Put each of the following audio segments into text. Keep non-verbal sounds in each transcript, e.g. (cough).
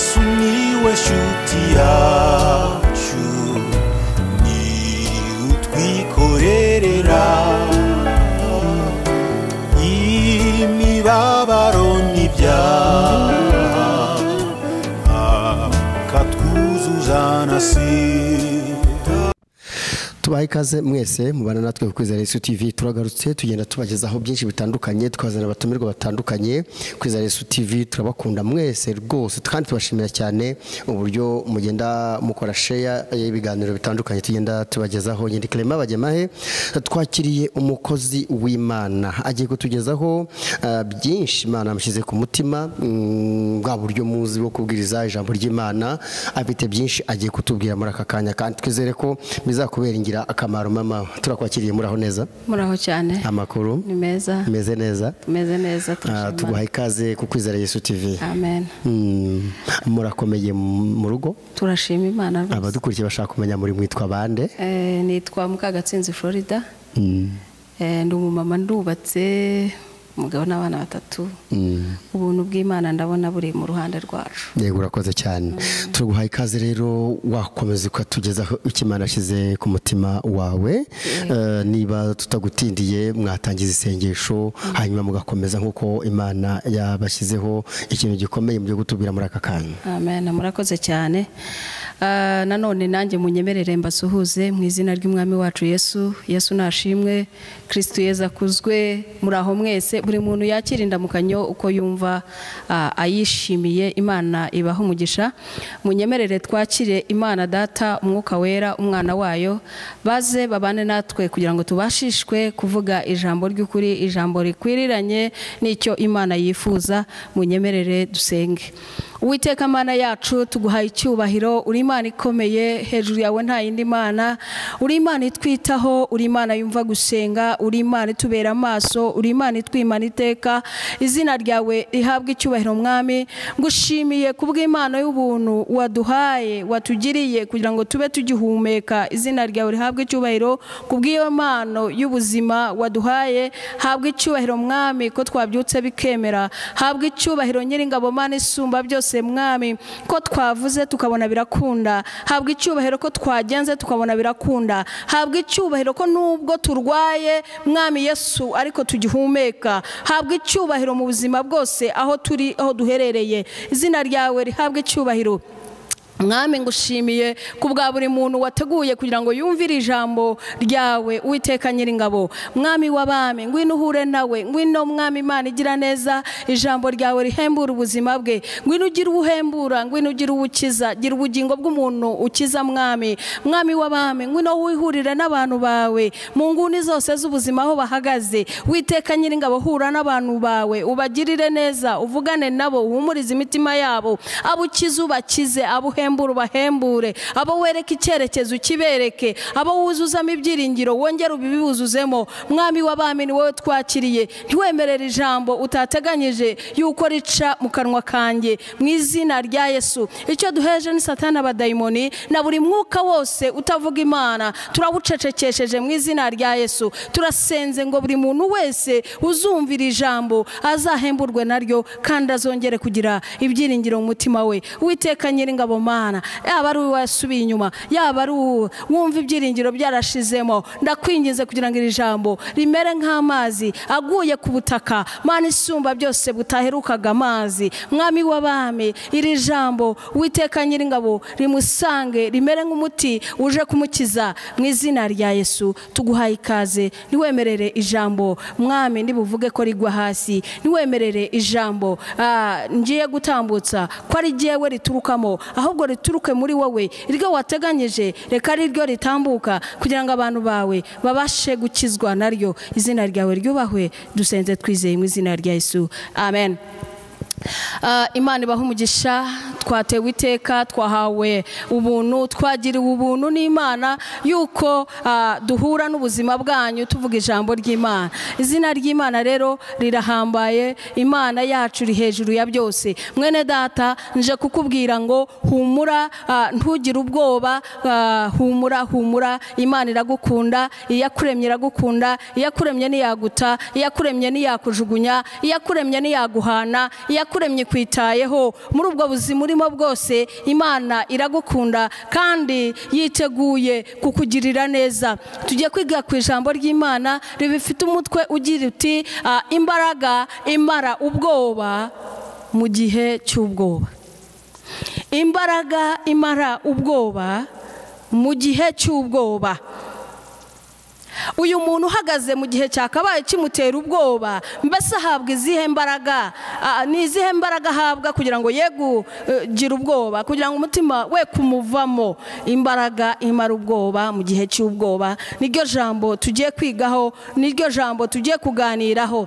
assumiu este o teatro. mubaye ikaze mwese mubana natwe ku kwizera Yesu TV turagarutse tugenda tubagezaho byinshi bitandukanye twazana abatumirwa batandukanye kwizera Yesu TV turabakunda mwese rwose kandi tubashimira cyane uburyo mugenda mukora sheya y'ibiganiro bitandukanye tugenda tubagezaho nyiri Clement Bagemahe twakiriye umukozi w'Imana agiye kutugezaho eh, byinshi Imana amushyize ku mutima mm, bwa buryo muzi bwo kubwiriza ijambo ry'Imana afite byinshi agiye kutubwira muri aka kanya kandi twizere ko bizakubera ingira akamaro mama turakwakiriye muraho neza muraho cyane amakuru ni meza meze neza meze neza ah, tuguha ikaze ku kwizera yesu tv amen hmm. murakomeye mu rugo turashima imana rwose abadukurikiye bashaka kumenya muri mwitwa bande eh, nitwa mukagatsinzi florida hmm. eh, ndi umumama ndubatse umugabo n'abana batatu mm. ubuntu bw'imana ndabona buri mu ruhande rwacu yego urakoze cyane turaguhaye ikaze rero wakomeza ukatugezaho icyo imana ashyize ku mutima wawe eh, niba tutagutindiye mwatangiza isengesho mm. hanyuma mugakomeza nk'uko imana yabashyizeho ikintu gikomeye mu byo gutubwira muri aka kanya murakoze cyane Ah, nanone nanjye munyemerere mbasuhuze mu izina ry'umwami wacu yesu yesu nashimwe kirisitu yeza akuzwe muri aho mwese buri muntu yakira indamukanyo uko yumva ah, ayishimiye imana ibaha umugisha munyemerere twakire imana data umwuka wera umwana wayo baze babane natwe kugira ngo tubashishwe kuvuga ijambo ry'ukuri ijambo rikwiriranye n'icyo imana yifuza munyemerere dusenge uwiteka mana yacu tuguhaye icyubahiro uri imana ikomeye hejuru yawe nta yindi mana uri imana itwitaho uri imana yumva gusenga uri imana itubera amaso uri imana itwimana iteka izina ryawe rihabwa icyubahiro mwami ngushimiye kubw'imana y'ubuntu waduhaye watugiriye kugira ngo tube tugihumeka izina ryawe rihabwa icyubahiro kubw'iyo mpano y'ubuzima waduhaye habwa icyubahiro mwami ko twabyutse bikemera habwa icyubahiro nyiringabo mana isumba byose byose mwami ko twavuze tukabona birakunda habwa icyubahiro ko twagenze tukabona birakunda habwa icyubahiro ko nubwo turwaye mwami yesu ariko tugihumeka habwa icyubahiro mu buzima bwose aho turi aho duherereye izina ryawe rihabwa icyubahiro mwami ngushimiye ku bwa buri muntu wateguye kugira ngo yumvire ijambo ryawe uwiteka nyiringabo mwami w'abami ngwino uhure nawe ngwino mwami imana igira neza ijambo ryawe rihembura ubuzima bwe ngwino ugira uwuhembura ngwino ugira uwukiza gira ubugingo bw'umuntu ukiza mwami mwami w'abami ngwino wihurire n'abantu bawe mu nguni zose z'ubuzima aho bahagaze witeka nyiringabo hura n'abantu bawe ubagirire neza uvugane nabo uhumurize imitima yabo abukize ubakize abuhembure ubahembure ubahembure abo wereka icyerekezo ukibereke abo wuzuzamo ibyiringiro wongere ubibuzuzemo mwami w'abami ni wowe twakiriye ntiwemerere ijambo utateganyije yuko rica mu kanwa kanjye mu izina rya yesu icyo duheje ni satana abadayimoni na buri mwuka wose utavuga imana turawucecekesheje mu izina rya yesu turasenze ngo buri muntu wese uzumvira ijambo azahemburwe naryo kandi azongere kugira ibyiringiro mu mutima we witeka nyir'ingabo mana imana yaba ari uwo inyuma yaba ari wumva ibyiringiro byarashizemo ndakwinginze kugira ngo iri jambo rimere nk'amazi aguye ku butaka mana isumba byose butaherukaga amazi mwami w'abami iri jambo witeka nyiringabo rimusange rimere nk'umuti uje kumukiza mu izina rya yesu tuguhaye ikaze ntiwemerere ijambo mwami ndibuvuge ko rigwa hasi ntiwemerere ijambo ah, ngiye gutambutsa ko ari jyewe riturukamo ahubwo rituruke muri wowe iryo wateganyije reka ari ryo ritambuka kugira ngo abantu bawe babashe gukizwa naryo izina ryawe ryubahwe dusenze twizeye mu izina rya Yesu amen Eh, imana ibaha umugisha twatewe iteka twahawe ubuntu twagiriwe ubuntu n'imana y'uko eh, duhura n'ubuzima bwanyu tuvuga ijambo ry'imana izina ry'imana rero rirahambaye imana yacu iri hejuru ya byose mwene data nje kukubwira ngo humura eh, ntugire ubwoba humura humura imana iragukunda iyakuremye iragukunda iyakuremye ntiyaguta iyakuremye ntiyakujugunya iyakuremye ntiyaguhana iyakuremye yakuremye kwitayeho muri ubwo buzima urimo bwose imana iragukunda kandi yiteguye kukugirira neza tujye kwiga ku ijambo ry'imana ribifite umutwe ugira uti imbaraga imara ubwoba mu gihe cy'ubwoba imbaraga imara ubwoba mu gihe cy'ubwoba uyu muntu uhagaze mu gihe cyakabaye kimutera ubwoba mbese ahabwa izihe mbaraga ni izihe mbaraga ahabwa kugira ngo ye kugira e, ubwoba kugira ngo umutima we kumuvamo imbaraga imara ubwoba mu gihe cy'ubwoba niryo jambo tugiye kwigaho niryo jambo tugiye kuganiraho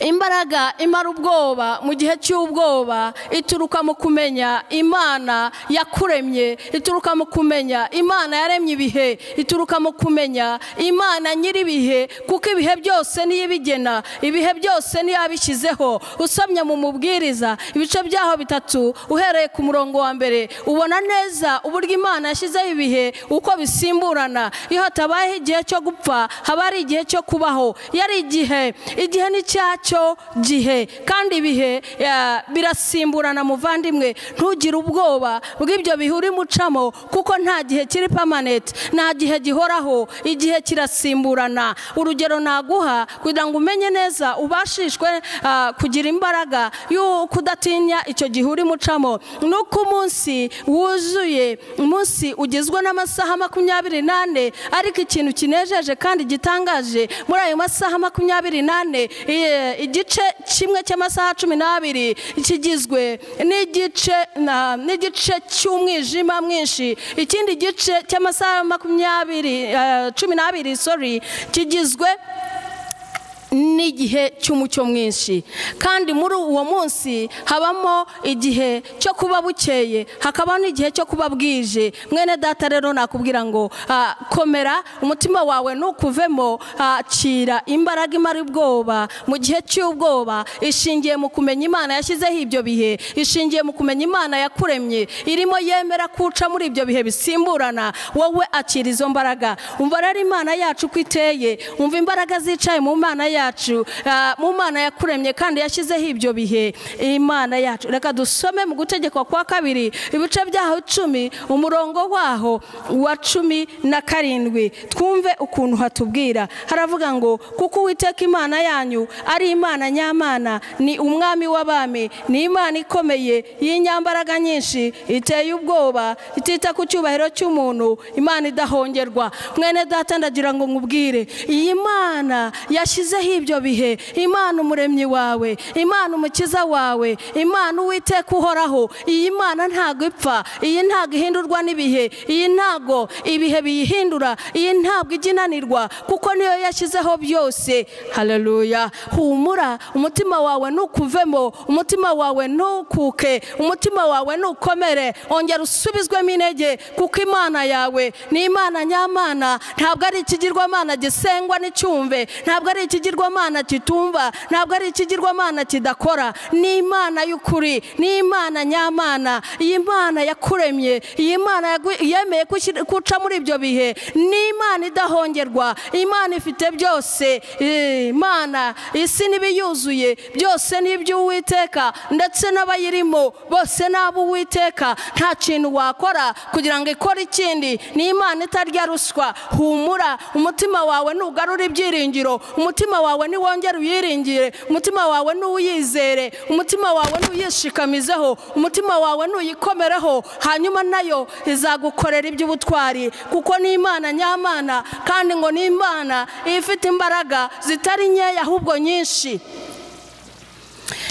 imbaraga imara ubwoba mu gihe cy'ubwoba ituruka mu kumenya imana yakuremye ituruka mu kumenya imana yaremye ibihe ituruka mu kumenya imana nyir'ibihe kuko ibihe byose niyo ibigena ibihe byose niyo yabishyizeho usomye mu mubwiriza ibice byaho bitatu uhereye ku murongo wa mbere ubona neza uburyo imana yashyizeho ibihe uko bisimburana iyo hatabayeho igihe cyo gupfa haba hari igihe cyo kubaho yari igihe igihe ni cyo gihe kandi ibihe birasimburana muvandimwe ntugire ubwoba bw'ibyo bihuri mucamo kuko nta gihe kiri pamaneti nta gihe gihoraho igihe kirasimburana urugero naguha kugira ngo umenye neza ubashishwe ah, kugira imbaraga yo kudatinya icyo gihe uri mucamo ni uko umunsi wuzuye umunsi ugizwe n'amasaha makumyabiri n'ane ariko ikintu kinejeje kandi gitangaje muri ayo masaha makumyabiri n'ane Eh, igice kimwe cy'amasaha cumi n'abiri kigizwe n'igice cy'umwijima mwinshi ikindi gice cy'amasaha makumyabiri eh, cumi n'abiri sori kigizwe n'igihe cy'umucyo mwinshi kandi muri uwo munsi habamo igihe cyo kuba bukeye hakaba n'igihe cyo kuba bwije mwene data rero nakubwira ngo ah, komera umutima wawe ntukuvemo akira ah, imbaraga imara ubwoba mu gihe cy'ubwoba ishingiye mu kumenya imana yashyizeho ibyo bihe ishingiye mu kumenya imana yakuremye irimo yemera kuca muri ibyo bihe bisimburana wowe akira izo mbaraga umva rero imana yacu uko iteye umva imbaraga zicaye mu mana yacu yacu ah, mu mana yakuremye kandi yashyizeho ibyo bihe imana yacu reka dusome mu gutegekwa kwa kabiri ibice byaho cumi umurongo waho wa cumi na karindwi twumve ukuntu hatubwira haravuga ngo kuko uwiteka imana yanyu ari imana nyamana ni umwami w'abami ni imana ikomeye y'inyambaraga nyinshi iteye ubwoba itita ku cyubahiro cy'umuntu imana idahongerwa mwene data ndagira ngo nkubwire iyi mana yashyizeho y'ibyo bihe imana umuremyi wawe imana umukiza wawe imana uwiteka uhoraho iyi mana ntago ipfa iyi ntabwo ihindurwa n'ibihe iyi ntago ibihe biyihindura iyi ntabwo ijya inanirwa kuko niyo yashyizeho byose hareruya humura umutima wawe ntukuvemo umutima wawe ntukuke umutima wawe ntukomere ongera usubizwemo intege kuko imana yawe ni imana nyamana ntabwo ari ikigirwamana gisengwa n'icyumve ntabwo ari ikigirwa ikigirwamana kitumva ntabwo ari ikigirwamana kidakora ni imana y'ukuri ni imana nyamana iyi mana yakuremye iyi mana yemeye guca muri ibyo bihe ni imana idahongerwa imana ifite byose imana isi n'ibiyuzuye byose ni iby'uwiteka ndetse n'abayirimo bose ni ab'uwiteka nta kintu wakora kugira ngo ikore ikindi ni imana itarya ruswa humura umutima wawe ntugarure ibyiringiro umutima wawe niwongere uyiringire umutima wawe n'uwuyizere umutima wawe n'uyishikamizeho umutima wawe n'uyikomereho hanyuma nayo izagukorera iby'ubutwari kuko ni imana nyamana kandi ngo ni imana ifite imbaraga zitari nkeya ahubwo nyinshi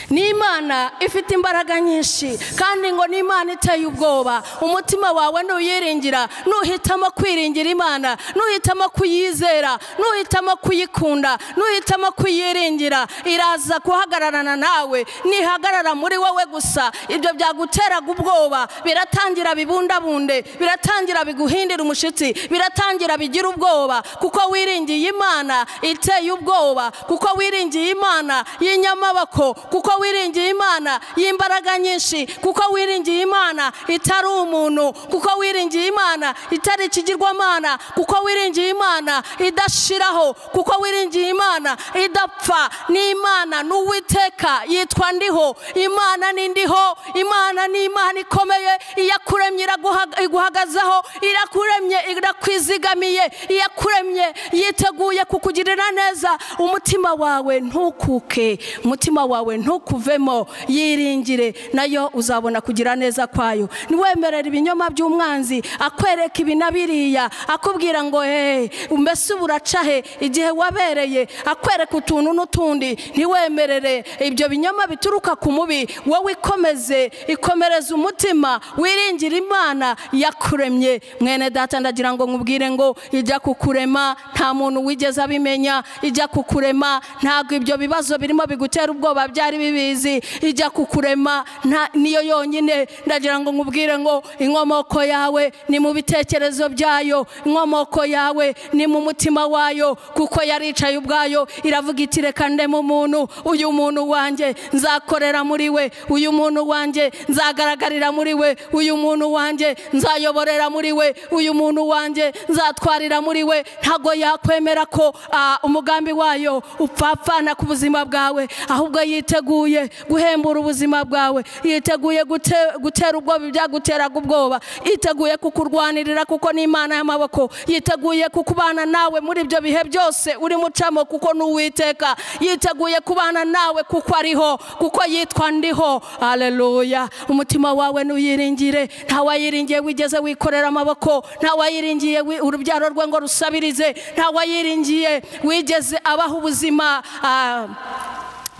ni imana ifite imbaraga nyinshi kandi ngo ni imana iteye ubwoba umutima wawe ntuyiringira nuhitamo kwiringira imana nuhitamo kuyizera nuhitamo kuyikunda nuhitamo kuyiringira iraza guhagararana nawe nihagarara muri wowe gusa ibyo byaguteraga ubwoba biratangira bibundabunde biratangira biguhindira umushyitsi biratangira bigira ubwoba kuko wiringiye imana iteye ubwoba kuko wiringiye imana y'inyamaboko kuko wiringiye imana y'imbaraga nyinshi kuko wiringiye imana itari umuntu kuko wiringiye imana itari ikigirwamana kuko wiringiye imana idashiraho kuko wiringiye imana idapfa n'imana imana n'uwiteka yitwa ndiho imana ni ndiho imana ni imana ikomeye iyakuremye iguhagazeho irakuremye irakwizigamiye iyakuremye yiteguye kukugirira neza umutima wawe ntukuke umutima wawe ntukuvemo yiringire nayo uzabona kugira neza kwayo ntiwemerere ibinyoma by'umwanzi akwereka ibi na akubwira ngo hehe mbese uburaca igihe wabereye akwereka utuntu n'utundi ntiwemerere ibyo binyoma bituruka ku mubi wowe ikomeze ikomereza umutima wiringire imana yakuremye mwene data ndagira ngo nkubwire ngo ijya kukurema nta muntu wigeze abimenya ijya kukurema ntabwo ibyo bibazo birimo bigutera ubwoba byari byari bibizi ijya kukurema niyo yonyine ndagira ngo nkubwire ngo inkomoko yawe ni mu bitekerezo byayo inkomoko yawe ni mu mutima wayo kuko yaricaye ubwayo iravuga iti reka ndemo umuntu uyu muntu wanjye nzakorera muri we uyu muntu wanjye nzagaragarira muri we uyu muntu wanjye nzayoborera muri we uyu muntu wanjye nzatwarira muri we ntago yakwemera ko ah, umugambi wayo upfapfana ku buzima bwawe ahubwo yite yiteguye guhembura ubuzima bwawe yiteguye gutera ubwoba ibyaguteraga ubwoba yiteguye kukurwanirira kuko ni imana y'amaboko yiteguye kukubana nawe muri ibyo bihe byose uri mucamo kuko n'uwiteka yiteguye kubana nawe kuko ariho kuko yitwa ndiho aleluya umutima wawe ntuyiringire ntawayiringiye wigeze wikorera amaboko ntawayiringiye urubyaro rwe ngo rusabirize ntawayiringiye wigeze abaho ubuzima ah.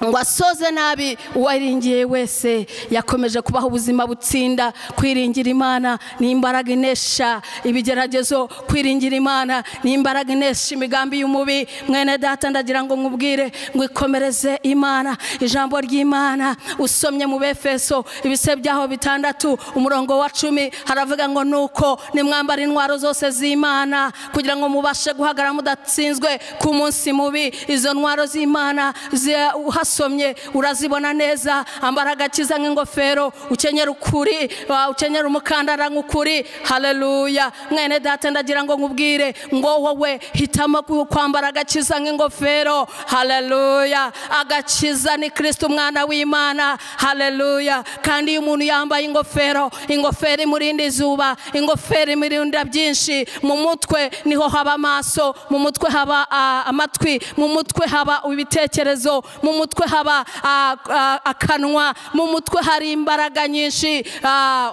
ngo asoze nabi uwayiringiye wese yakomeje kubaho ubuzima butsinda kwiringira imana ni imbaraga inesha ibigeragezo kwiringira imana n'imbaraga imbaraga inesha imigambi y'umubi mwene data ndagira ngo nkubwire ngo ikomereze imana ijambo ry'imana usomye mu befeso ibise byaho bitandatu umurongo wa cumi haravuga ngo nuko nimwambara intwaro zose z'imana kugira ngo mubashe guhagarara mudatsinzwe ku munsi mubi izo ntwaro z'imana zihaswe wasomye urazibona neza ambara agakiza nk'ingofero ukenyera ukuri ukenyera umukandara nk'ukuri hareruya mwene data ndagira ngo nkubwire ngo wowe hitamo kwambara agakiza nk'ingofero hareruya agakiza ni kirisiti umwana w'imana hareruya kandi iyo umuntu yambaye ingofero ingofero imurinda izuba ingofero imurinda byinshi mu mutwe niho haba amaso mu mutwe haba amatwi mu mutwe haba ibitekerezo mu mutwe mutwe haba akanwa mu mutwe hari imbaraga nyinshi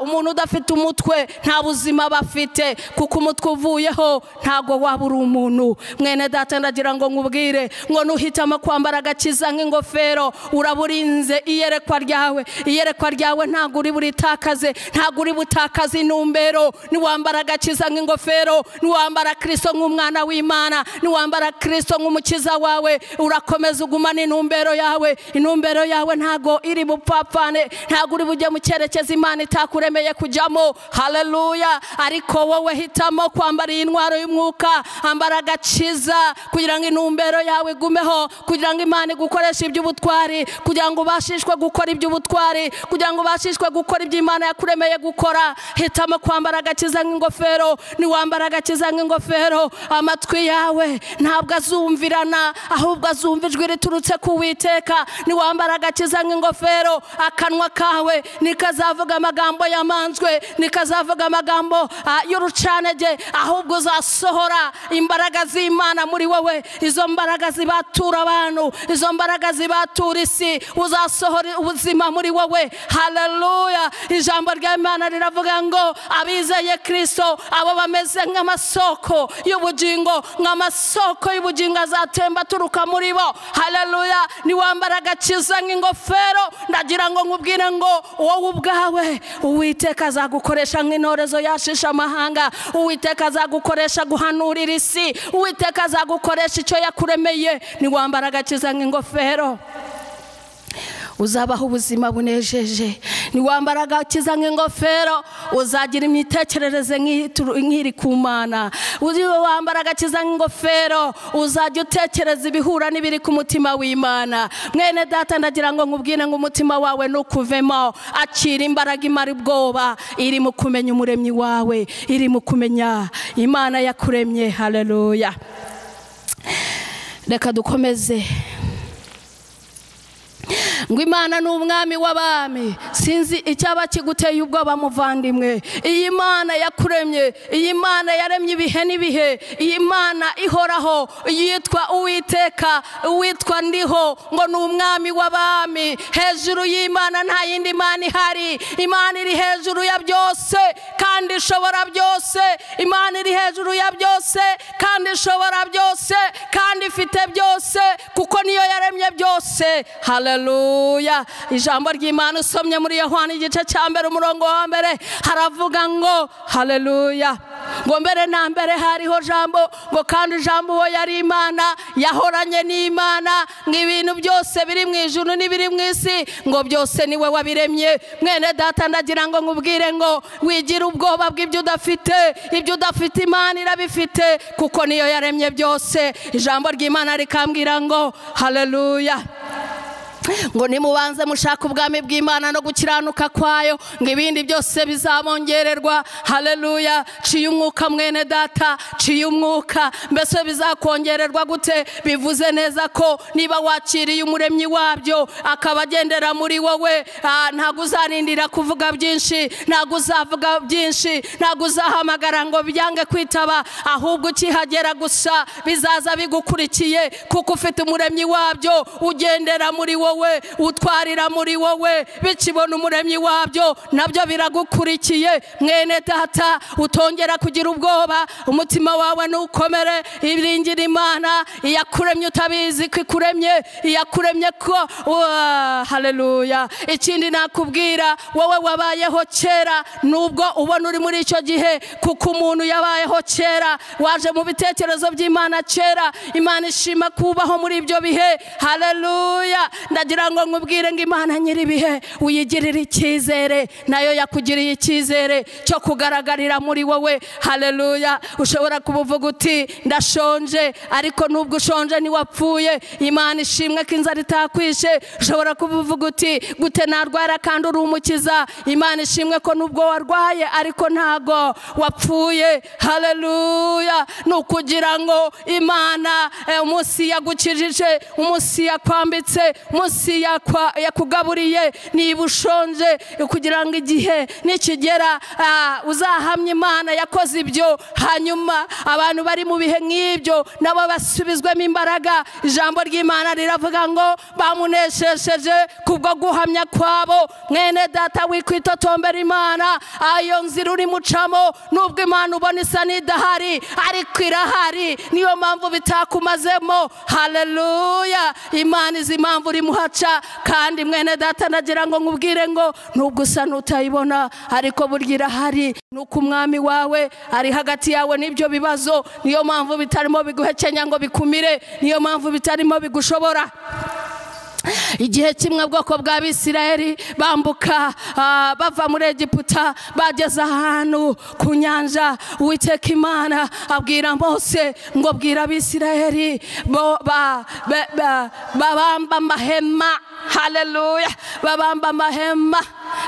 umuntu udafite umutwe nta buzima bafite kuko umutwe uvuyeho ntabwo waba uri umuntu mwene data ndagira ngo nkubwire ngo nuhitamo kwambara agakiza nk'ingofero uraburinze iyerekwa ryawe iyerekwa ryawe ntabwo uri buritakaze ntabwo uri butakaze intumbero niwambara agakiza nk'ingofero niwambara kirisito nk'umwana w'imana niwambara kirisito nk'umukiza wawe urakomeza ugumana intumbero yawe yawe intumbero yawe ntago iri bupfapfane ntago uri bujye mu cyerekezo imana itakuremeye kujyamo haleluya ariko wowe hitamo kwambara iyi ntwaro y'umwuka ambara agakiza kugira ngo intumbero yawe igumeho kugira ngo imana igukoreshe iby'ubutwari kugira ngo ubashishwe gukora iby'ubutwari kugira ngo ubashishwe gukora ibyo imana yakuremeye gukora hitamo kwambara agakiza nk'ingofero niwambara agakiza nk'ingofero amatwi yawe ntabwo azumvirana ahubwo azumva ijwi riturutse ku wite iteka niwambara agakiza nk'ingofero akanwa kawe nikazavuga amagambo yamanzwe nikazavuga amagambo ah, y'urucanege ahubwo uzasohora imbaraga z'imana muri wowe izo mbaraga zibatura abantu izo mbaraga zibatura isi uzasohora ubuzima muri wowe hararuya ijambo ry'imana riravuga ngo abizeye kirisito abo bameze nk'amasoko y'ubugingo nk'amasoko y'ubugingo azatemba aturuka muri bo hararuya niwe wambara agakiza nk'ingofero ndagira ngo nkubwire ngo wowe ubwawe uwiteka azagukoresha nk'intorezo yashisha amahanga uwiteka azagukoresha guhanurira isi uwiteka azagukoresha icyo yakuremeye niwambara agakiza nk'ingofero uzabaho ubuzima bunejeje niwambara agakiza nk'ingofero uzagira imitekerereze nk'iri ku mana wambara agakiza nk'ingofero uzajya utekereza ibihura n'ibiri ku mutima w'imana mwene data ndagira ngo nkubwire ngo umutima wawe ntukuvemo akira imbaraga imara ubwoba iri mu kumenya umuremyi wawe iri mu kumenya imana yakuremye hareruya reka dukomeze ngo imana ni umwami w'abami sinzi icyaba kiguteye ubwoba muvandimwe iyi mana yakuremye iyi mana yaremye ibihe n'ibihe iyi mana ihoraho yitwa uwiteka uwitwa ndiho ngo ni umwami w'abami hejuru y'imana nta yindi mana ihari imana iri hejuru ya byose kandi ishobora byose imana iri hejuru ya byose kandi ishobora byose kandi ifite byose kuko niyo yaremye byose haleluya hareruya ijambo ry'imana usomye muri yohana igice cya mbere umurongo wa mbere haravuga ngo hareruya ngo mbere na mbere hariho jambo ngo kandi ijambo uwo yari imana yahoranye n'imana ngo ibintu byose biri mu ijuru n'ibiri mu isi ngo byose niwe wabiremye mwene data ndagira ngo nkubwire ngo wigira ubwoba bw'ibyo udafite ibyo udafite imana irabifite kuko niyo yaremye byose ijambo ry'imana rikambwira ngo hareruya ngo nimubanze mushake ubwami bw'imana no gukiranuka kwayo ngo ibindi byose bizabongererwa hareruya ciye umwuka mwene data ciye umwuka mbese bizakongererwa gute bivuze neza ko niba wakiriye umuremyi wabyo akaba agendera muri wowe ah, ntabwo uzarindira kuvuga byinshi ntabwo uzavuga byinshi ntabwo uzahamagara ngo byange kwitaba ahubwo ukihagera gusa bizaza bigukurikiye kuko ufite umuremyi wabyo ugendera muri wowe wowe utwarira muri wowe bikibona umuremyi wabyo nabyo biragukurikiye mwene data utongera kugira ubwoba umutima wawe ntukomere ibiringira imana iyakuremye utabizi ko ikuremye iyakuremye ko hareruya ikindi nakubwira wowe wabayeho kera nubwo ubona uri muri icyo gihe kuko umuntu yabayeho kera waje mu bitekerezo by'imana kera imana ishima kubaho muri ibyo bihe hareruya ndagira ngo nkubwire ngo imana nyir'ibihe uyigirire icyizere nayo yakugiriye icyizere cyo kugaragarira muri wowe hareruya ushobora kuba uvuga uti ndashonje ariko nubwo ushonje ntiwapfuye imana ishimwe ko inzara itakwishe ushobora kuba uvuga uti gute narwara kandi uri umukiza imana ishimwe ko nubwo warwaye ariko ntago wapfuye hareruya ni ukugira ngo imana eh, umunsi yagukijije umunsi yakwambitse umunsi munsi yakugaburiye niba ushonje kugira ngo igihe nikigera ah, uzahamye imana yakoze ibyo hanyuma abantu bari mu bihe nk'ibyo nabo basubizwemo imbaraga ijambo ry'imana riravuga ngo bamuneshesheje kubwo guhamya kwabo mwene data wikwitotombera imana ayo nzira uri mucamo nubwo imana ubona isa n'idahari ariko irahari niyo mpamvu bitakumazemo hareruya imana izi impamvu uri kuhaca kandi mwene data nagira ngo nkubwire ngo nubwo usa n'utayibona ariko burya irahari nuko umwami wawe ari hagati yawe n'ibyo bibazo niyo mpamvu bitarimo biguhekenya ngo bikumire niyo mpamvu bitarimo bigushobora igihe kimwe bwoko bw'abisirayeli bambuka ah, bava muri egiputa bageze ahantu ku nyanja uwiteka imana abwira mose ngo bwira abisirayeli babamba amahema hareruya babamba amahema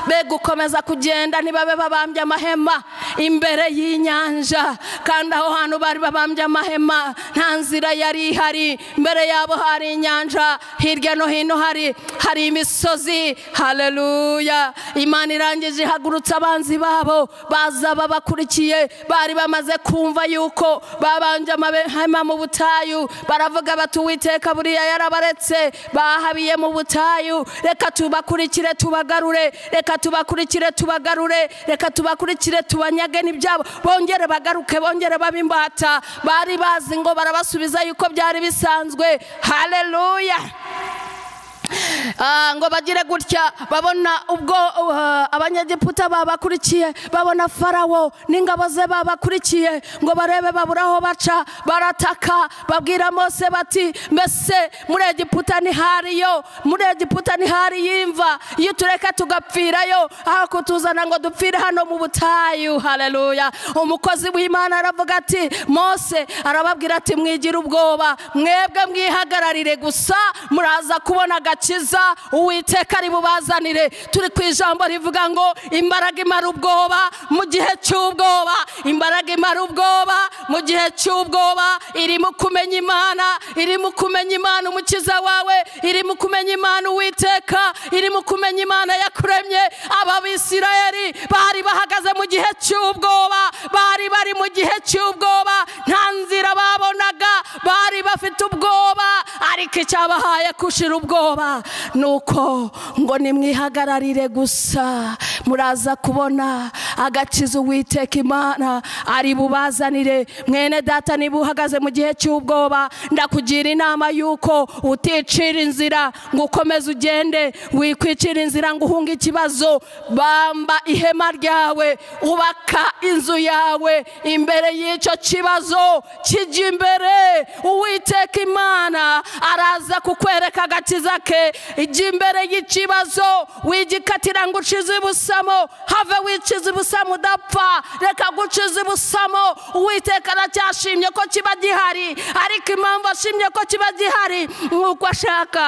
be gukomeza kugenda ntibabe babambye amahema imbere y'inyanja kandi aho hantu bari babambye amahema nta nzira yari ihari imbere yabo hari inyanja hirya no hino hari hari imisozi hareruya imana irangije ihagurutse abanzi babo baza babakurikiye bari bamaze kumva yuko babanje amahema mu butayu baravuga bati uwiteka buriya yarabaretse bahabiye mu butayu reka tubakurikire tubagarure reka reka tubakurikire tubagarure reka tubakurikire tubanyage n'ibyabo bongere bagaruke bongere babe imbata bari bazi ngo barabasubiza yuko byari bisanzwe hareruya (laughs) Ah, ngo bagire gutya babona ubwo uh, abanyagiputa babakurikiye babona farawo n'ingabo ze babakurikiye ngo barebe babura aho baca barataka babwira mose bati mbese muri egiputa ntihariyo muri egiputa yimva iyo tureka tugapfirayo aho kutuzana ngo dupfire hano mu butayu hareruya umukozi w'imana aravuga ati mose arababwira ati mwigire ubwoba mwebwe mwihagararire gusa muraza kubona agati abakiza uwiteka ribubazanire turi ku ijambo rivuga ngo imbaraga imara ubwoba mu gihe cy'ubwoba imbaraga imara ubwoba mu gihe cy'ubwoba irimo kumenya imana irimo kumenya imana umukiza wawe irimo kumenya imana uwiteka irimo kumenya imana yakuremye aba bisirayeri bari bahagaze mu gihe cy'ubwoba bari bari mu gihe cy'ubwoba nta nzira babonaga bari bafite ubwoba ariko icyabahaye kushira ubwoba bisaba ni uko ngo nimwihagararire gusa muraza kubona agakizo uwiteka imana ari bubazanire mwene data niba uhagaze mu gihe cy'ubwoba ndakugira inama y'uko uticira inzira ngo ukomeze ugende wikwicira inzira ngo uhunge ikibazo bamba ihema ryawe ubaka inzu yawe imbere y'icyo kibazo kijya imbere uwiteka imana araza kukwereka agakiza ke yake ijya imbere y'ikibazo wigikatira ngo ucize ibusamo have wikiza ibusamo udapfa reka guciza ibusamo uwiteka aracyashimye ko kiba gihari ariko impamvu ashimye ko kiba gihari ni ashaka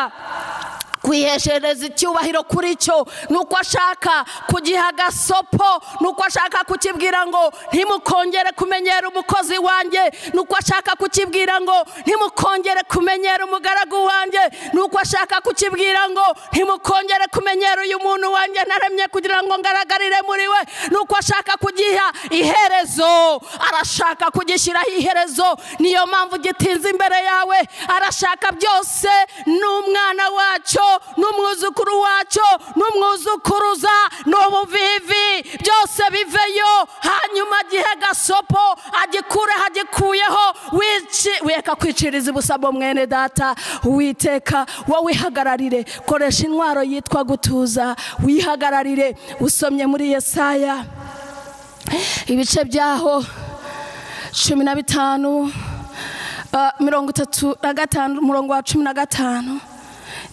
kwiheshereza icyubahiro kuri cyo ni uko ashaka kugiha agasopo ni uko ashaka kukibwira ngo ntimukongere kumenyera umukozi wanjye ni uko ashaka kukibwira ngo ntimukongere kumenyera umugaragu wanjye ni uko ashaka kukibwira ngo ntimukongere kumenyera uyu muntu wanjye naremye kugira ngo ngaragarire muri we ni uko ashaka kugiha iherezo arashaka kugishyiraho iherezo niyo mpamvu gitinze imbere yawe arashaka byose n'umwana wacyo n'umwuzukuru wacyo n'umwuzukuruza n'ubuvivi byose biveyo hanyuma gihe gasopo agikureho agikuyeho weka kwiciriza ibusabo mwene data witeka wowihagararire koresha intwaro yitwa gutuza wihagararire usomye muri yesaya ibice byaho cumi na bitanu uh, mirongo itatu na gatanu umurongo wa cumi na gatanu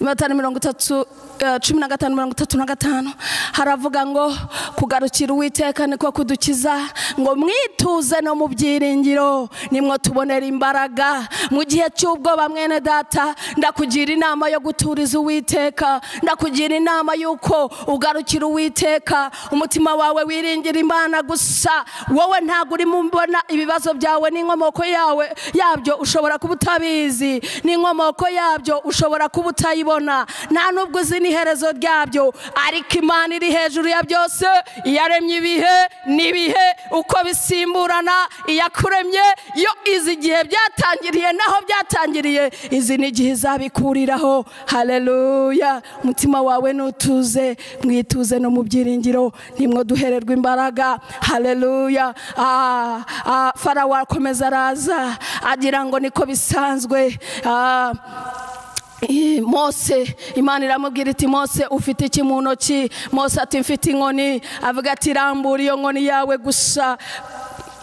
batanu mirongo itatu cumi na gatanu mirongo itatu na gatanu haravuga ngo kugarukira uwiteka niko kudukiza ngo mwituze no mu byiringiro nimwo tubonera imbaraga mu gihe cy'ubwoba mwene data ndakugira inama yo guturiza uwiteka ndakugira inama y'uko ugarukira uwiteka umutima wawe wiringira imana gusa wowe ntabwo urimo mbona ibibazo byawe n'inkomoko yawe yabyo ushobora kuba utabizi n'inkomoko yabyo ushobora kuba utayibona nta n'ubwo uzi iherezo ryabyo ariko imana iri hejuru ya byose iyaremye ibihe n'ibihe uko bisimburana iyakuremye yo izi igihe byatangiriye naho byatangiriye izi ni igihe izabikuriraho hareruya umutima wawe n'utuze mwituze no mu byiringiro nimwo duhererwa imbaraga hareruya ah, ah, farawo akomeza araza agira ngo niko bisanzwe ah, Eh, mose imana iramubwira iti mose ufite iki mu ntoki mose ati mfite inkoni avuga ati rambura iyo nkoni yawe gusa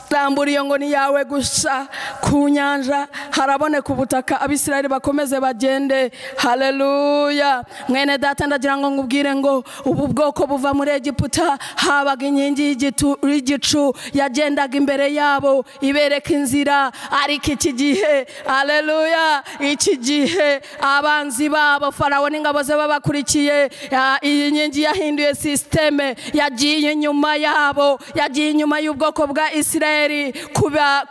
rambura iyo ngo ni yawe gusa ku nyanja haraboneka ubutaka abisirayeli bakomeze bagende hareruya mwene data ndagira ngo nkubwire ngo ubu bwoko buva muri egiputa habaga inkingi y'igicu yagendaga imbere yabo ibereka inzira ariko iki gihe hareruya iki gihe abanzi babo farawo n'ingabo ze babakurikiye ah, iyi nkingi yahinduye sisiteme yagiye inyuma yabo yagiye inyuma y'ubwoko bwa isirayeli isirayeli ku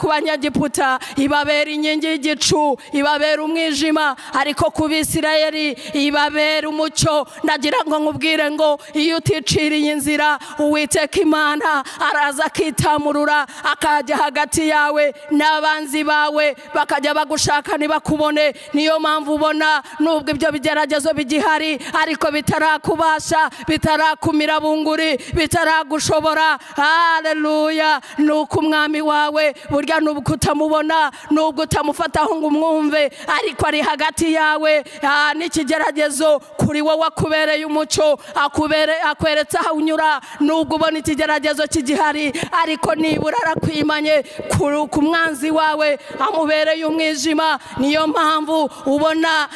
banyagiputa ibabera inkingi y'igicu ibabera umwijima ariko ku bisirayeli ibabera umucyo ndagira ngo nkubwire ngo iyo uticiriye inzira uwiteka imana araza akitamurura akajya hagati yawe n'abanzi bawe bakajya bagushaka ntibakubone niyo mpamvu ubona nubwo ibyo bigeragezo bigihari ariko bitarakubasha bitarakumira bunguri bitaragushobora hareruya ni ukumwa umwami wawe burya nubwo utamubona nubwo utamufataho ngo umwumve ariko ari hagati yawe n'ikigeragezo kuri wowe akubereye umuco akweretse aho unyura nubwo ubona ikigeragezo kigihari ariko nibura arakwimanye ku mwanzi wawe amubereye umwijima niyo mpamvu ubona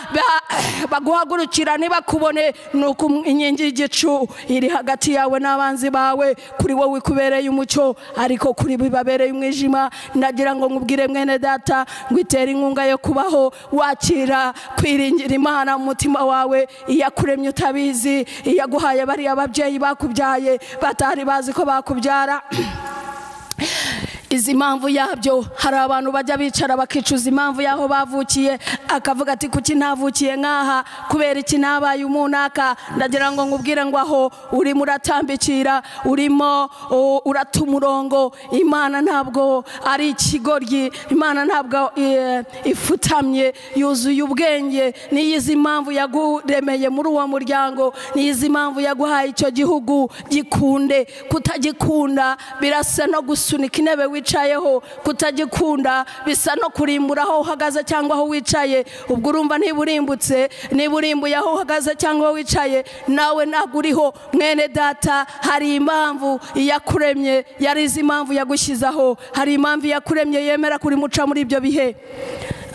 baguhagurukira ntibakubone nuko um, inkingi y'igicu iri hagati yawe n'abanzi bawe kuri wowe ikubereye umuco ariko kuri biba ababereye umwijima nagira ngo nkubwire mwene data ngo itere inkunga yo kubaho wakira kwiringira imana mu mutima wawe iyo akuremye utabizi iyaguhaye bariya ababyeyi bakubyaye batari bazi ko bakubyara (clears throat) izi mpamvu yabyo hari abantu bajya bicara bakicuza impamvu y'aho bavukiye akavuga ati kuki ntavukiye nk'aha kubera iki ntabaye umunaka ndagira ngo nkubwire ngo aho urimo uratambikira urimo urata umurongo imana ntabwo ari ikigoryi imana ntabwo ifutamye yuzuye ubwenge niyizi mpamvu yaguremeye muri uwo muryango niyo izi mpamvu yaguhaye icyo gihugu gikunde kutagikunda birasa no gusunika intebe wicayeho kutagikunda bisa no kurimbura aho uhagaze cyangwa aho wicaye ubwo urumva ntiburimbutse niburimbuye aho uhagaze cyangwa aho wicaye nawe ntabwo uriho mwene data hari impamvu iyakuremye yari izi impamvu yagushyizeho hari impamvu iyakuremye yemera kurimuca muri ibyo bihe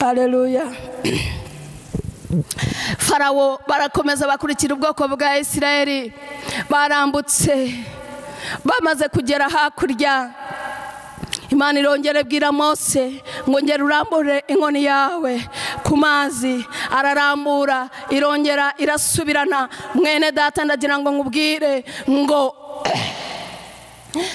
hareruya (clears throat) farawo barakomeza bakurikira ubwoko bwa isirayeli barambutse bamaze kugera hakurya imana irongera bwira mose ngo ngera urambure inkoni yawe ku mazi ararambura irongera irasubirana mwene data ndagira ngo nkubwire ngo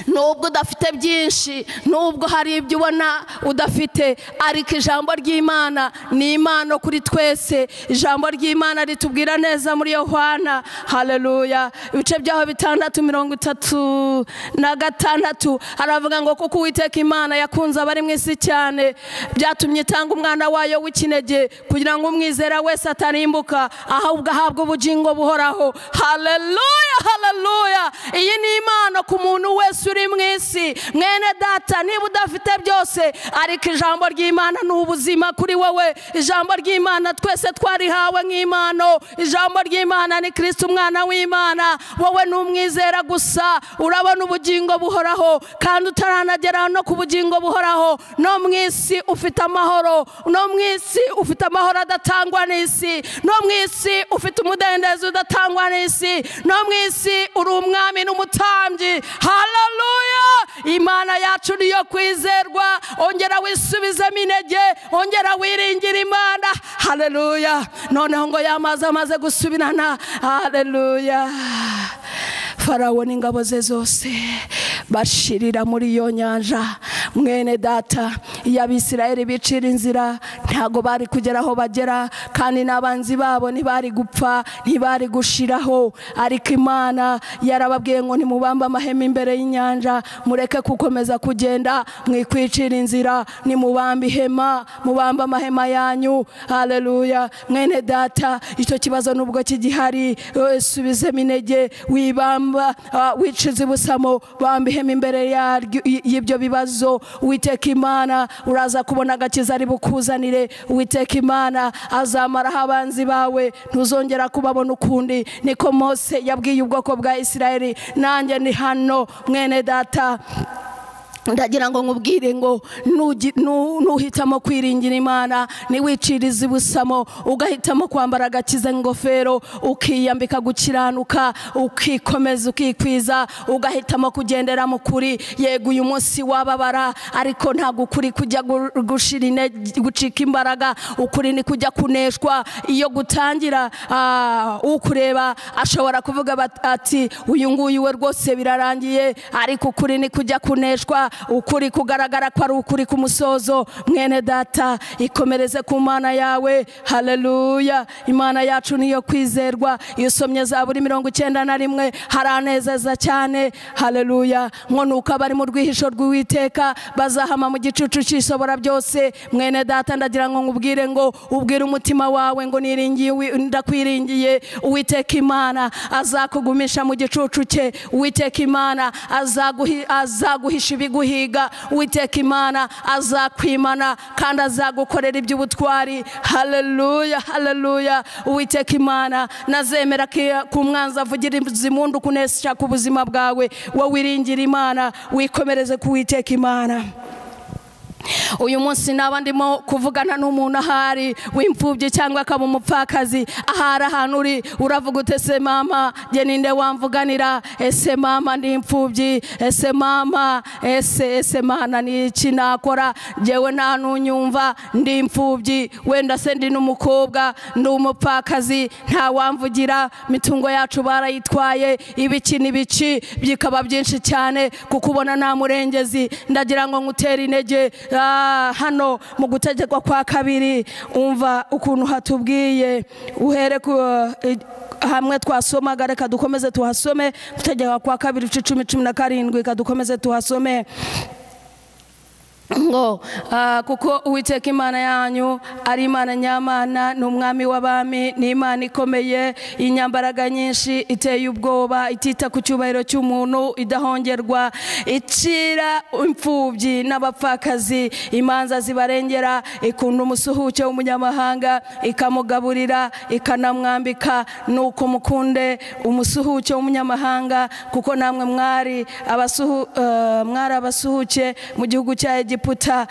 nubwo udafite byinshi nubwo hari ibyo ubona udafite ariko ijambo ry'imana ni impano kuri twese ijambo ry'imana ritubwira neza muri yohana hareruya ibice byaho bitandatu mirongo itatu na gatandatu haravuga ngo kuko uwiteka imana yakunze abari mu isi cyane byatumye itanga umwana wayo w'ikinege kugira ngo umwizera wese atarimbuka ahubwo ahabwe ubugingo buhoraho hareruya hareruya iyi ni imana ku muntu wese yesu uri mu isi mwene data niba udafite byose ariko ijambo ry'imana ni ubuzima kuri wowe ijambo ry'imana twese twarihawe nk'impano ijambo ry'imana ni kirisiti umwana w'imana wowe ni umwizera gusa urabona ubugingo buhoraho kandi utaranagera no ku bugingo buhoraho no mu isi ufite amahoro no mu isi ufite amahoro adatangwa n'isi no mu isi ufite umudendezo udatangwa n'isi no mu isi uri umwami n'umutambyi halo haleluya imana yacu niyo kwizerwa ongera wisubizemo intege ongera wiringira imana haleluya noneho ngo yamaze amaze gusubirana haleluya farawo n'ingabo ze zose bashirira muri iyo nyanja mwene data iyo abisirayeri bicira inzira ntago bari kugera aho bagera kandi n'abanzi babo ntibari gupfa ntibari gushiraho ariko imana yarababwiye ngo nimubambe amahema imbere y'inzu y'inyanja mureke gukomeza kugenda mwikwicira inzira nimubamba ihema mubamba amahema yanyu hareruya mwene data icyo kibazo nubwo kigihari subizemo intege wibamba ah, wiciza ibusamo bamba ihema imbere y'ibyo bibazo witeka imana uraza kubona agakiza ari bukuzanire witeka imana azamaraho abanzi bawe ntuzongera kubabona ukundi niko mose yabwiye ubwoko bwa isirayeli nanjye ni hano mwene data ndagira ngo nkubwire ngo nuhitamo kwiringira imana ntiwicirize ibusamo ugahitamo kwambara agakiza ingofero ukiyambika gukiranuka ukikomeza ukikwiza ugahitamo kugendera mu kuri yego uyu munsi wababara ariko ntabwo ukuri kujya gucika imbaraga ukuri ni kujya kuneshwa iyo gutangira ukureba ashobora kuvuga ati uyu nguyu we rwose birarangiye ariko ukuri ni kujya kuneshwa ukuri kugaragara ko ari ukuri ku musozo mwene data ikomereze ku mana yawe hareruya imana yacu niyo kwizerwa iyo usomye za buri mirongo icyenda na rimwe haranezeza cyane hareruya nko nuko abari mu rwihisho rw'uwiteka bazahama mu gicucu cy'ishobora byose mwene data ndagira ngo nkubwire ngo ubwire umutima wawe ngo niringiye ndakwiringiye uwiteka imana azakugumisha mu gicucu cye uwiteka imana azaguhisha ibigo kuguhiga uwiteka imana azakwimana kandi azagukorera iby'ubutwari haleluya haleluya uwiteka imana nazemera ku mwanzi avugira impundu kunesha ku buzima bwawe wowe wiringira imana wikomereze ku witeka imana uyu munsi naba ndimo kuvugana n'umuntu ahari w'imfubyi cyangwa akaba umupfakazi ahari ahantu uri uravuga ute ese mama njye ninde wamvuganira ese mama ni imfubyi ese mama ese ese mana ni iki nakora njyewe nta n'unyumva ndi imfubyi wenda se ndi n'umukobwa ndi umupfakazi nta wamvugira imitungo yacu barayitwaye ibiki n'ibici bikaba byinshi cyane kuko ubona nta murengezi ndagira ngo ngutere intege Ah, hano mu gutegekwa kwa kabiri umva ukuntu hatubwiye uhere ku eh, hamwe twasomaga reka dukomeze tuhasome gutegekwa kwa kabiri cumi cumi na karindwi reka dukomeze tuhasome ngo ah, kuko uwiteka imana yanyu ari imana nyamana ni umwami w'abami ni imana ikomeye inyambaraga nyinshi iteye ubwoba itita ku cyubahiro cy'umuntu idahongerwa icira imfubyi n'abapfakazi imanza zibarengera ikunda umusuhuke w'umunyamahanga ikamugaburira ikanamwambika nuko mukunde umusuhuke w'umunyamahanga kuko namwe mwari eh, abasuhuke mu gihugu cya egiputa egiputa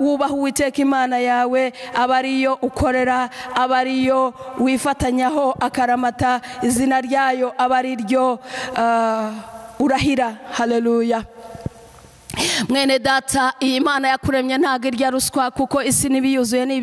wubaha uh, uwiteka imana yawe aba ariyo ukorera aba ariyo wifatanyaho akaramata izina ryayo aba ariryo uh, urahira hareruya mwene data iyi mana yakuremye ntabwo irya ruswa kuko isi n'ibiyuzuye ni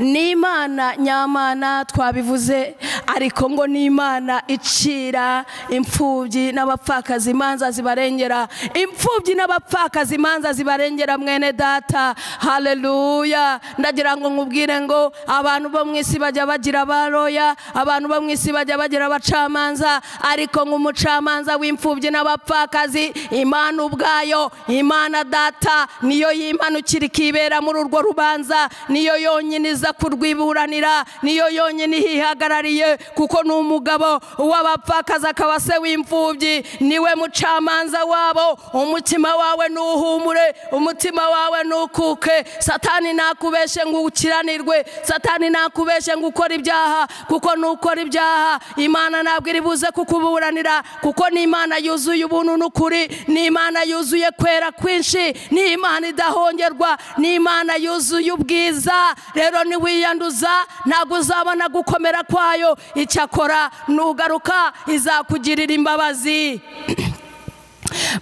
n'imana nyamana twabivuze ariko ngo ni imana icira imfubyi n'abapfakazi imanza zibarengera imfubyi n'abapfakazi imanza zibarengera mwene data hareruya ndagira ngo nkubwire ngo abantu bo mu isi bajya bagira abaroya abantu bo mu isi bajya bagira abacamanza ariko nk'umucamanza w'imfubyi n'abapfakazi imana ubwayo imana data niyo yimanukira ikibera muri urwo rubanza niyo yonyine iza kurwiburanira niyo yonyine ihihagarariye kuko ni umugabo w'abapfakazi akaba se w'imfubyi niwe mucamanza wabo umutima wawe nuhumure umutima wawe nukuke satani nakubeshe ngo ukiranirwe satani nakubeshe ngo ukore ibyaha kuko nukora ibyaha imana ntabwo iri kukuburanira kuko ni imana yuzuye ubuntu n'ukuri ni imana yuzuye yuzuye kwera kwinshi ni imana idahongerwa ni imana yuzuye ubwiza rero niwiyanduza ntabwo uzabona gukomera kwayo icyakora nugaruka izakugirira imbabazi (clears throat)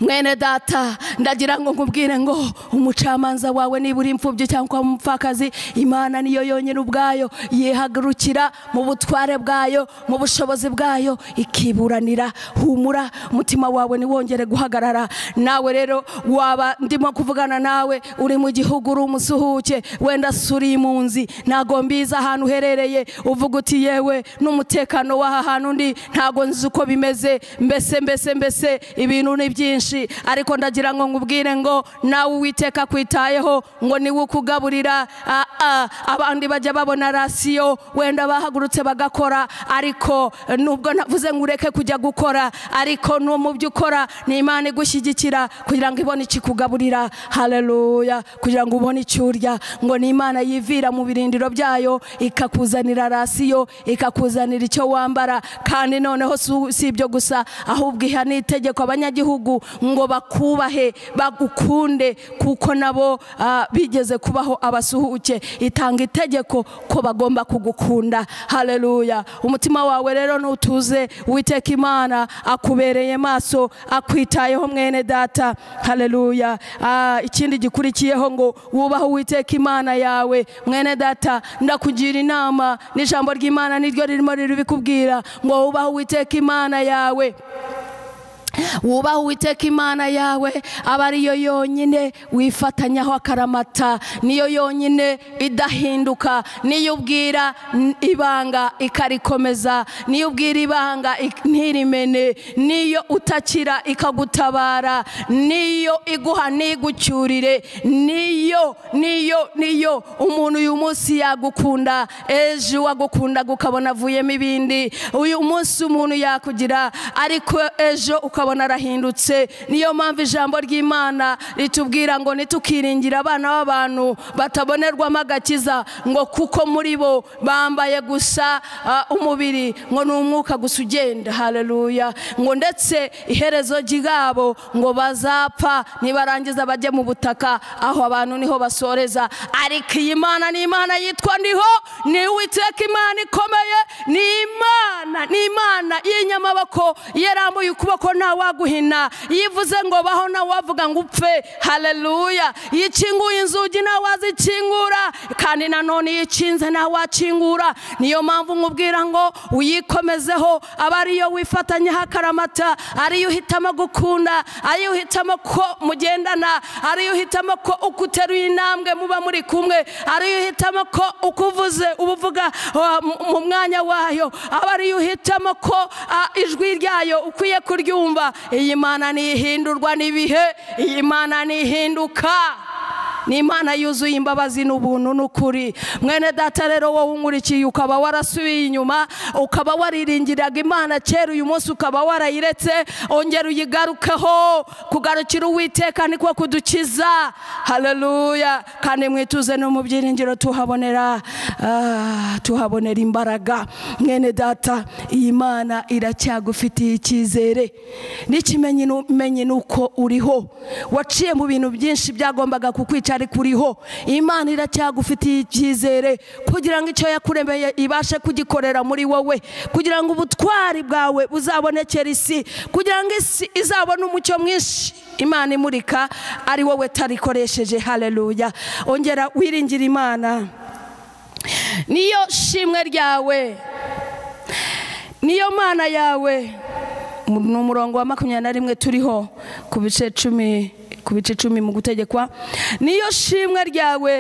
mwene data ndagira ngo nkubwire ngo umucamanza wawe niba uri imfubyi cyangwa umupfakazi imana niyo yonyine ubwayo yihagurukira mu butware bwayo mu bushobozi bwayo ikiburanira humura umutima wawe ntiwongere guhagarara nawe rero waba ndimo kuvugana nawe uri mu gihugu uri umusuhuke wenda suri impunzi ntago mbizi ahantu uherereye uvuga uti yewe n'umutekano w'aha hantu undi ntago nzi uko bimeze mbese mbese mbese ibintu ni byinshi ariko ndagira ngo nkubwire ngo nawe uwiteka akwitayeho ngo niwe ukugaburira abandi bajya babona rasiyo wenda bahagurutse bagakora ariko nubwo navuze ngo ureke kujya gukora ariko ni byo ukora ni imana igushyigikira kugira ngo ibone ikikugaburira hareruya kugira ngo ubone icyo urya ngo ni imana yivira mu birindiro byayo ikakuzanira rasiyo ikakuzanira icyo wambara kandi noneho si ibyo gusa ahubwo iha n'itegeko abanyagihugu gihugu ngo bakubahe bagukunde kuko nabo ah, bigeze kubaho abasuhuke itanga itegeko ko bagomba kugukunda hareruya umutima wawe rero ntutuze witeka imana akubereye maso akwitayeho mwene data hareruya ah, ikindi gikurikiyeho ngo wubahe uwiteka imana yawe mwene data ndakugira inama n'ijambo ry'imana niryo ririmo riribikubwira ngo wubahe uwiteka imana yawe wubaha uwiteka imana yawe aba ariyo yonyine wifatanyaho akaramata niyo yonyine idahinduka niyo ubwira ibanga ikarikomeza niyo ubwira ibanga ntirimene niyo utakira ikagutabara niyo iguha ntigucyurire niyo niyo niyo umuntu uyu munsi yagukunda ejo wagukunda ukabona avuyemo ibindi uyu munsi umuntu yakugira ariko ejo ukaba ukabona arahindutse niyo mpamvu ijambo ry'imana ritubwira ngo ntitukiringire abana b'abantu batabonerwamo agakiza ngo kuko muri bo bambaye gusa umubiri ngo ni umwuka gusa ugenda hareruya ngo ndetse iherezo ryabo ngo bazapfa nibarangiza bajye mu butaka aho abantu niho basoreza ariko iyi mana ni imana yitwa niho ni uwiteka imana ikomeye ni imana ni imana y'inyamaboko yarambuye ukuboko nta ntawaguhina yivuze ngo baho nawe wavuga ngo upfe hareruya iyo inzugi nawe wazikingura kandi nanone iyo ikinze nawe wakingura niyo mpamvu nkubwira ngo uyikomezeho aba ariyo wifatanyaho akaramata ariyo uhitamo gukunda ariyo uhitamo ko mugendana ariyo uhitamo ko uko intambwe muba muri kumwe ariyo uhitamo ko ukuvuze ubuvuga uh, mu mwanya wayo aba ariyo uhitamo ko uh, ijwi ryayo ukwiye kuryumva biba iyi mana ntihindurwa n'ibihe iyi mana ntihinduka ni imana yuzuye imbabazi n'ubuntu n'ukuri mwene data rero wowe unkurikiye ukaba warasubiye inyuma ukaba wariringiraga imana kera uyu munsi ukaba warayiretse ongera uyigarukeho kugarukira uwiteka niko kudukiza hareruya kandi mwituze no mu byiringiro tuhabonera ah, tuhabonera imbaraga mwene data iyi mana iracyagufitiye icyizere n'ikimenyetso ni uko uriho waciye mu bintu byinshi byagombaga kukwicara cyari kuriho imana iracyagufitiye icyizere kugira ngo icyo yakuremeye ibashe kugikorera muri wowe kugira ngo ubutwari bwawe buzabonekere isi kugira ngo isi izabone umucyo mwinshi imana imurika ari wowe tarikoresheje hareruya ongera wiringira imana niyo shimwe ryawe niyo mana yawe ni umurongo wa makumyabiri na rimwe turiho ku bice cumi ku bice icumi mu gutegekwa niyo shimwe ryawe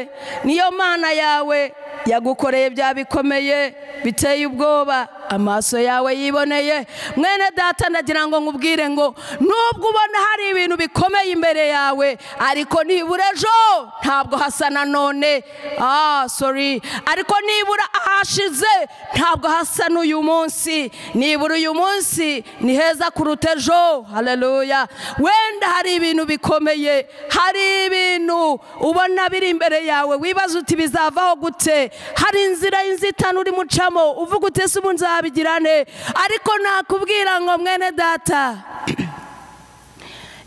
niyo mana yawe yagukoreye bya bikomeye biteye ubwoba amaso yawe yiboneye mwene data ndagira ngo nkubwire ngo nubwo ubona hari ibintu bikomeye imbere yawe ariko nibura ejo ntabwo hasa na none ah sori ariko nibura ahashize ntabwo hasa n'uyu munsi nibura uyu munsi ni heza kuruta ejo hareruya wenda hari ibintu bikomeye hari ibintu ubona biri imbere yawe wibaza uti bizavaho gute hari inzira y'inzitane uri mucamo uvuga utese ubu nzabigirane ariko nakubwira ngo mwene data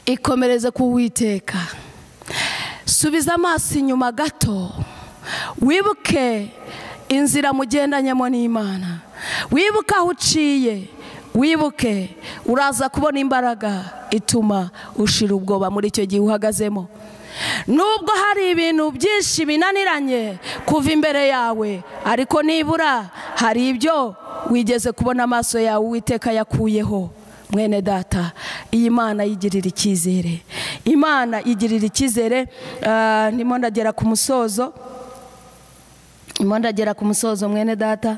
ikomereze kuwiteka subiza amaso inyuma gato wibuke inzira mugendanyemo n'imana wibuke aho uciye wibuke uraza kubona imbaraga ituma ushira ubwoba muri icyo gihe uhagazemo nubwo hari ibintu byinshi binaniranye kuva imbere yawe ariko nibura hari ibyo wigeze kubona amaso yawe uwiteka yakuyeho mwene data iyi mana yigirira icyizere imana igirira icyizere ah, ndimo ndagera ku musozo ndimo ndagera ku musozo mwene data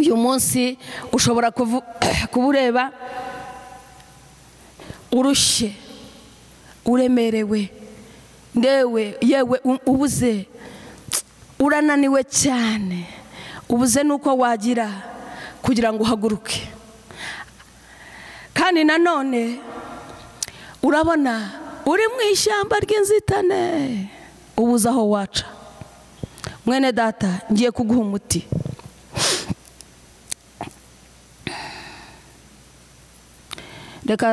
uyu munsi ushobora (coughs) kuba ureba urushye uremerewe ndewe yewe ubuze urananiwe cyane ubuze nuko wagira kugira ngo uhaguruke kandi nanone urabona uri mu ishyamba ry'inzitane ubuze aho waca mwene data ngiye kuguha umuti reka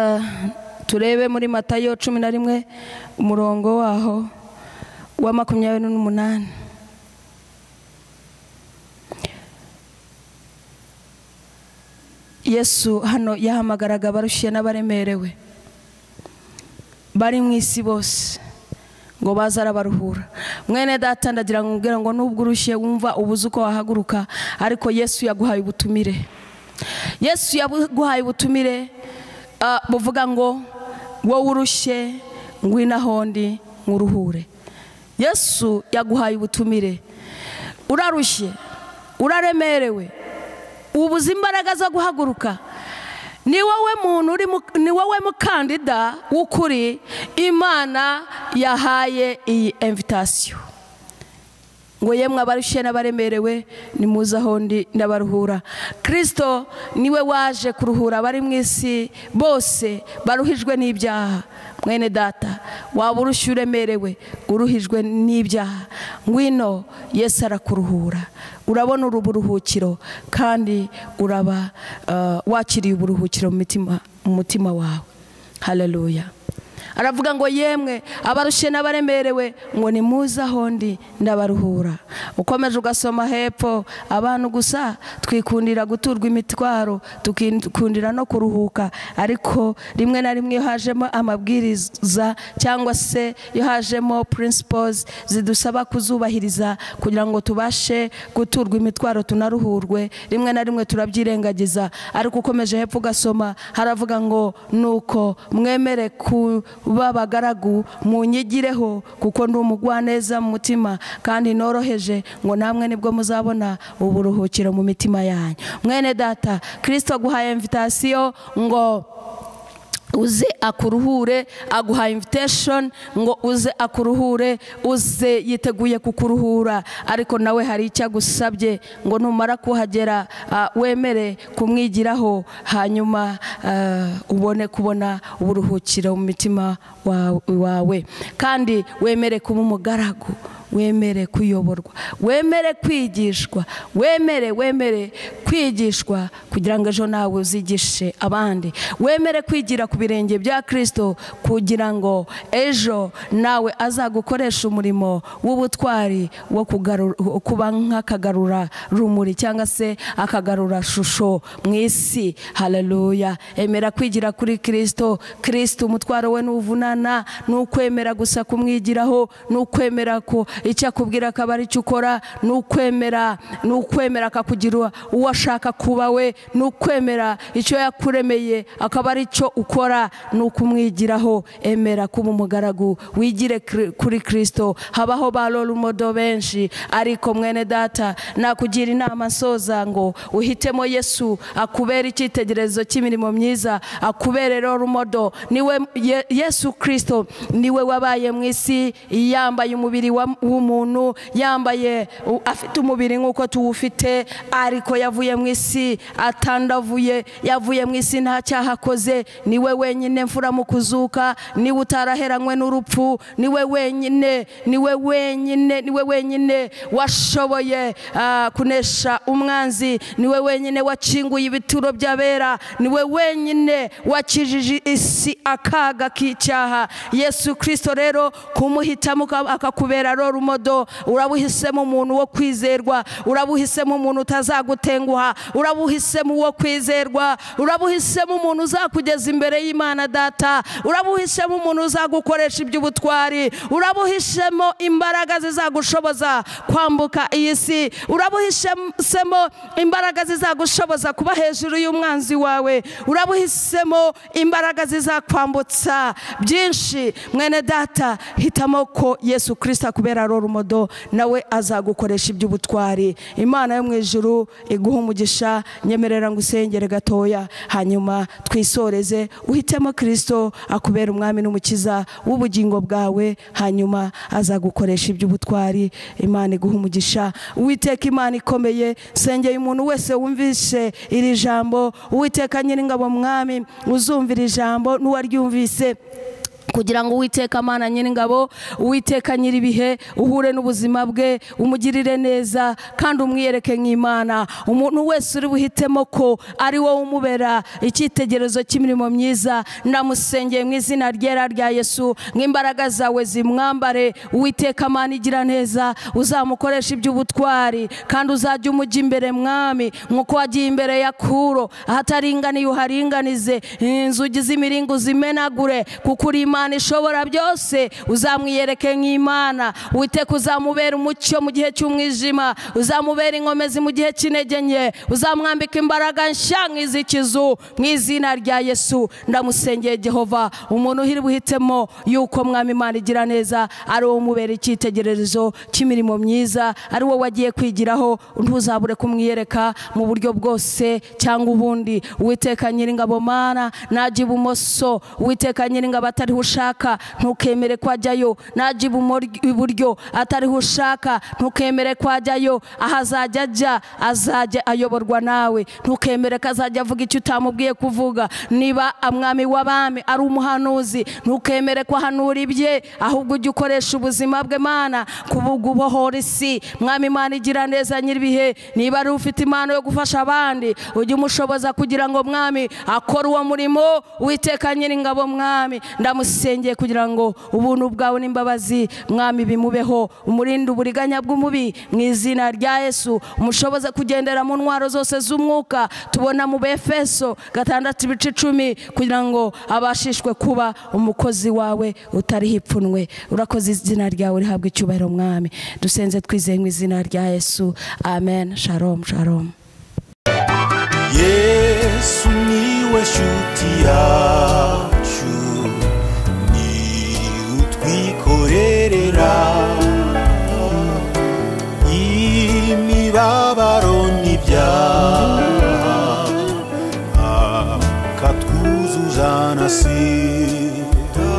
turebe muri matayo cumi na rimwe umurongo waho wa makumyabiri n'umunani yesu hano yahamagaraga abarushiye n'abaremerewe bari mu isi bose ngo baze arabaruhura mwene data ndagira ngo ngo nubwo urushye wumva ubuze uko wahaguruka ariko yesu yaguhaye ubutumire yesu yaguhaye ubutumire ah, buvuga ngo wowe urushye ngwino ahondi nkuruhure yesu yaguhaye ubutumire urarushye uraremerewe ubuze imbaraga zo guhaguruka ni wowe muntu ni wowe mukandida w'ukuri imana yahaye iyi invitasiyo ngo yemwe abarushye n'abaremerewe nimuze aho ndi ndabaruhura kirisito niwe waje kuruhura abari mu isi bose baruhijwe n'ibyaha mwene data waba urushye uremerewe uruhijwe n'ibyaha ngwino yesi arakuruhura urabona urubu ruhukiro kandi uraba uh, wakiriye uburuhukiro mu mutima wawe hareruya aravuga ngo yemwe abarushye n'abaremerewe ngo ni muze aho ndi ndabaruhura ukomeje ugasoma hepfo abantu gusa twikundira guturwa imitwaro tukikundira no kuruhuka ariko rimwe na rimwe iyo hajemo amabwiriza cyangwa se iyo hajemo principles zidusaba kuzubahiriza kugira ngo tubashe guturwa imitwaro tunaruhurwe rimwe na rimwe turabyirengagiza ariko ukomeje hepfo ugasoma haravuga ngo nuko mwemere ku b'abagaragu munyigireho kuko ndi umugwaneza mu mutima kandi noroheje ngo namwe nibwo muzabona uburuhukiro mu mitima yanyu mwene data kirisito aguhaye imvitasiyo ngo uze akuruhure aguha invitation ngo uze akuruhure uze yiteguye kukuruhura ariko nawe hari icyo agusabye ngo numara kuhagera ah, wemere kumwigiraho hanyuma ah, ubone kubona uburuhukiro mu mitima wawe kandi wemere kuba umugaragu wemere kuyoborwa wemere kwigishwa wemere wemere kwigishwa kugira ngo ejo nawe uzigishe abandi wemere kwigira ku birenge bya kirisito kugira ngo ejo nawe azagukoresha umurimo w'ubutwari wo kuba nk'akagarura rumuri cyangwa se akagarura shusho mu isi hararuya emera kwigira kuri kirisito kirisito umutwaro we n'uvunane imana ni ukwemera gusa kumwigiraho ni ukwemera ko icyo akubwira akaba ari cyo ukora ni ukwemera ni ukwemera akakugira uwo ashaka kuba we ni ukwemera icyo yakuremeye akaba ari cyo ukora ni ukumwigiraho emera kuba umugaragu wigire kuri kirisito habaho ba rorumodo benshi ariko mwene data nakugira inama nsoza ngo uhitemo yesu akubera icyitegererezo cy'imirimo myiza akubere rorumodo niwe yesu kirisito niwe wabaye mu isi yambaye umubiri w'umuntu yambaye afite umubiri nk'uko tuwufite ariko yavuye mu isi atandavuye yavuye mu isi nta cyaha akoze niwe wenyine mfura mu kuzuka niwe utaraheranywe n'urupfu niwe wenyine niwe wenyine niwe wenyine washoboye ah, kunesha umwanzi niwe wenyine wakinguye ibituro by'abera niwe wenyine wakijije isi akaga k'icyaha ibyaha yesu kirisito rero kumuhitamo akakubera roro modo urabuhisemo umuntu wo kwizerwa urabuhisemo umuntu utazagutenguha urabuhisemo uwo kwizerwa urabuhisemo umuntu uzakugeza imbere y'imana data urabuhisemo umuntu uzagukoresha iby'ubutwari urabuhisemo imbaraga zizagushoboza kwambuka iyi si urabuhisemo imbaraga zizagushoboza kuba hejuru y'umwanzi wawe urabuhisemo imbaraga zizakwambutsa byinshi nyinshi mwene data hitamo ko yesu kirisita kubera rorumodo nawe azagukoresha iby'ubutwari imana yo mu ijuru iguha umugisha nyemerera ngo usengere gatoya hanyuma twisoreze uhitemo kirisito akubera umwami n'umukiza w'ubugingo bwawe hanyuma azagukoresha iby'ubutwari imana iguha umugisha uwiteka imana ikomeye sengeye umuntu wese wumvise iri jambo uwiteka nyiringabo mwami uzumvira ijambo n'uwaryumvise kugira ngo uwiteka amana nyir'ingabo uwiteka nyir'ibihe uhure n'ubuzima bwe umugirire neza kandi umwiyereke nk'imana umuntu wese uri buhitemo ko ari wowe umubera icyitegererezo cy'imirimo myiza ndamusengeye mu izina ryera rya yesu nk'imbaraga zawe zimwambare uwiteka amana igira neza uzamukoresha iby'ubutwari kandi uzajya umujya imbere mwami nk'uko wagiye imbere ya kuro ahataringaniye uharinganize inzugi z'imiringo zimenagure kuko uri imana imana ishobora byose uzamwiyereke nk'imana witeka uzamubera umucyo mu gihe cy'umwijima uzamubera inkomezi mu gihe cy'intege nke uzamwambika imbaraga nshya nk'iz'ikizu mu izina rya yesu ndamusengeye gehova umuntu uhiri buhitemo yuko mwami imana igira neza ari wowe umubera icyitegererezo cy'imirimo myiza ari wowe wagiye kwigiraho ntuzabure kumwiyereka mu buryo bwose cyangwa ubundi witeka nyiringabo mana najya ibumoso witeka nyiringabo atariho ushaka ntukemere ko ajyayo najya iburyo atariho ushaka ntukemere ko ajyayo aho azajya ajya azajya ayoborwa nawe ntukemere ko azajya avuga icyo utamubwiye kuvuga niba amwami w'abami ari umuhanuzi ntukemere ko ahanura ibye ahubwo ujye ukoresha ubuzima bwe mana kubugubohora isi mwami imana igira neza nyiribihe niba ari ufite impano yo gufasha abandi ujye umushoboza kugira ngo mwami akore uwo murimo witeka nyiringabo mwami ndamusiga tubisengeye kugira ngo ubuntu bwawe n'imbabazi mwami bimubeho umurinde uburiganya bw'umubi mu izina rya yesu mushoboze kugendera mu ntwaro zose z'umwuka tubona mu befeso gatandatu ibice icumi kugira ngo abashishwe kuba umukozi wawe utari hipfunwe urakoze izina ryawe rihabwa icyubahiro mwami dusenze twizeye mu izina rya yesu amen sharomu sharomu yesu niwe shuti yacu bikorerera imibabaro n'ibyaha katwuzuzana si